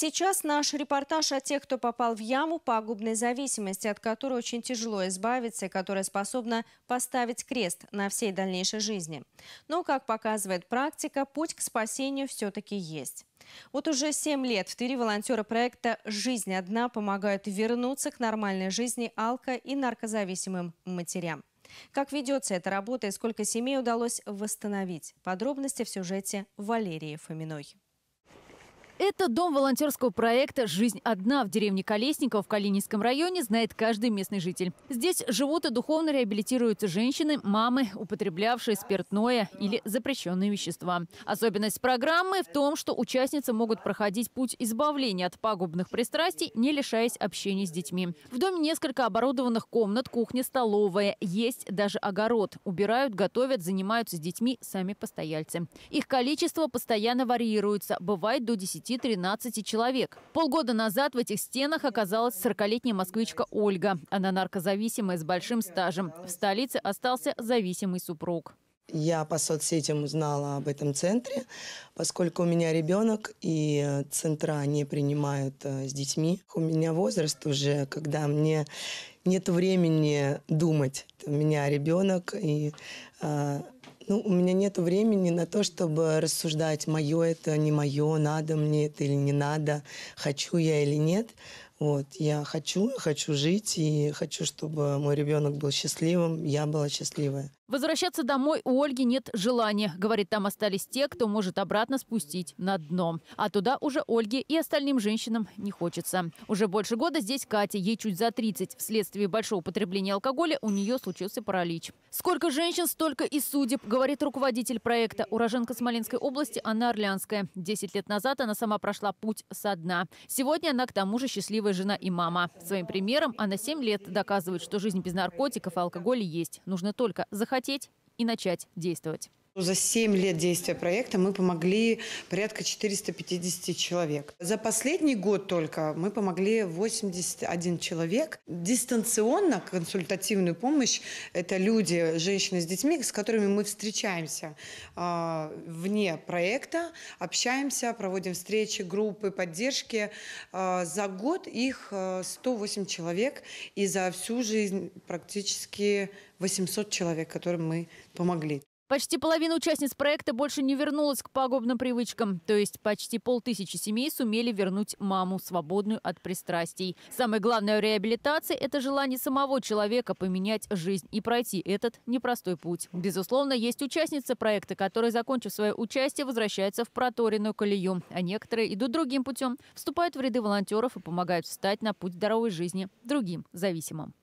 Сейчас наш репортаж о тех, кто попал в яму пагубной зависимости, от которой очень тяжело избавиться и которая способна поставить крест на всей дальнейшей жизни. Но, как показывает практика, путь к спасению все-таки есть. Вот уже 7 лет в Твери волонтеры проекта «Жизнь одна» помогают вернуться к нормальной жизни алко- и наркозависимым матерям. Как ведется эта работа и сколько семей удалось восстановить? Подробности в сюжете Валерии Фоминой. Это дом волонтерского проекта «Жизнь одна» в деревне Колесников в Калининском районе знает каждый местный житель. Здесь живут и духовно реабилитируются женщины, мамы, употреблявшие спиртное или запрещенные вещества. Особенность программы в том, что участницы могут проходить путь избавления от пагубных пристрастий, не лишаясь общения с детьми. В доме несколько оборудованных комнат, кухня, столовая. Есть даже огород. Убирают, готовят, занимаются с детьми сами постояльцы. Их количество постоянно варьируется. Бывает до 10 13 человек. Полгода назад в этих стенах оказалась 40-летняя москвичка Ольга. Она наркозависимая с большим стажем. В столице остался зависимый супруг. Я по соцсетям узнала об этом центре, поскольку у меня ребенок, и центра не принимают э, с детьми. У меня возраст уже, когда мне нет времени думать. У меня ребенок, и э, ну, у меня нет времени на то, чтобы рассуждать, мое это, не мое, надо мне это или не надо, хочу я или нет. Вот, я хочу, хочу жить и хочу, чтобы мой ребенок был счастливым, я была счастливая. Возвращаться домой у Ольги нет желания. Говорит, там остались те, кто может обратно спустить на дно. А туда уже Ольге и остальным женщинам не хочется. Уже больше года здесь Катя. Ей чуть за 30. Вследствие большого употребления алкоголя у нее случился паралич. Сколько женщин, столько и судеб, говорит руководитель проекта. Уроженка Смоленской области Анна Орлянская. Десять лет назад она сама прошла путь со дна. Сегодня она к тому же счастливая жена и мама. Своим примером она семь лет доказывает, что жизнь без наркотиков и алкоголя есть. Нужно только заходить захотеть и начать действовать. За 7 лет действия проекта мы помогли порядка 450 человек. За последний год только мы помогли 81 человек. Дистанционно консультативную помощь – это люди, женщины с детьми, с которыми мы встречаемся э, вне проекта, общаемся, проводим встречи, группы поддержки. Э, за год их 108 а, человек, и за всю жизнь практически 800 человек, которым мы помогли. Почти половина участниц проекта больше не вернулась к пагубным привычкам, то есть почти полтысячи семей сумели вернуть маму, свободную от пристрастий. Самое главное в реабилитации – это желание самого человека поменять жизнь и пройти этот непростой путь. Безусловно, есть участницы проекта, которые, закончив свое участие, возвращаются в проторенную колею, а некоторые идут другим путем, вступают в ряды волонтеров и помогают встать на путь здоровой жизни другим зависимым.